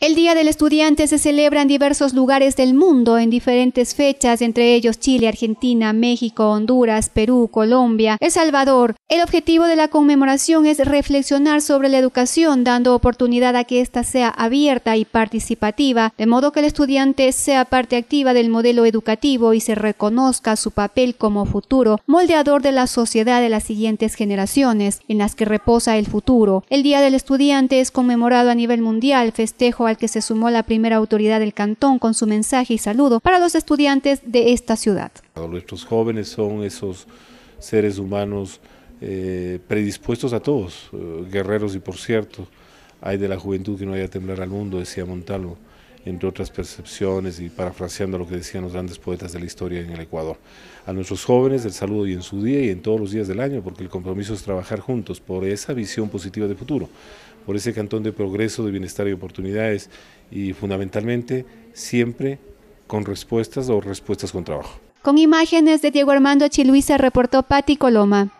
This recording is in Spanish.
El Día del Estudiante se celebra en diversos lugares del mundo en diferentes fechas, entre ellos Chile, Argentina, México, Honduras, Perú, Colombia, El Salvador. El objetivo de la conmemoración es reflexionar sobre la educación, dando oportunidad a que ésta sea abierta y participativa, de modo que el estudiante sea parte activa del modelo educativo y se reconozca su papel como futuro moldeador de la sociedad de las siguientes generaciones, en las que reposa el futuro. El Día del Estudiante es conmemorado a nivel mundial, festejo al que se sumó la primera autoridad del cantón con su mensaje y saludo para los estudiantes de esta ciudad. Nuestros jóvenes son esos seres humanos eh, predispuestos a todos, eh, guerreros y por cierto, hay de la juventud que no haya temblar al mundo, decía Montalvo entre otras percepciones y parafraseando lo que decían los grandes poetas de la historia en el Ecuador. A nuestros jóvenes el saludo y en su día y en todos los días del año, porque el compromiso es trabajar juntos por esa visión positiva de futuro, por ese cantón de progreso, de bienestar y oportunidades y fundamentalmente siempre con respuestas o respuestas con trabajo. Con imágenes de Diego Armando Chiluisa reportó Patti Coloma.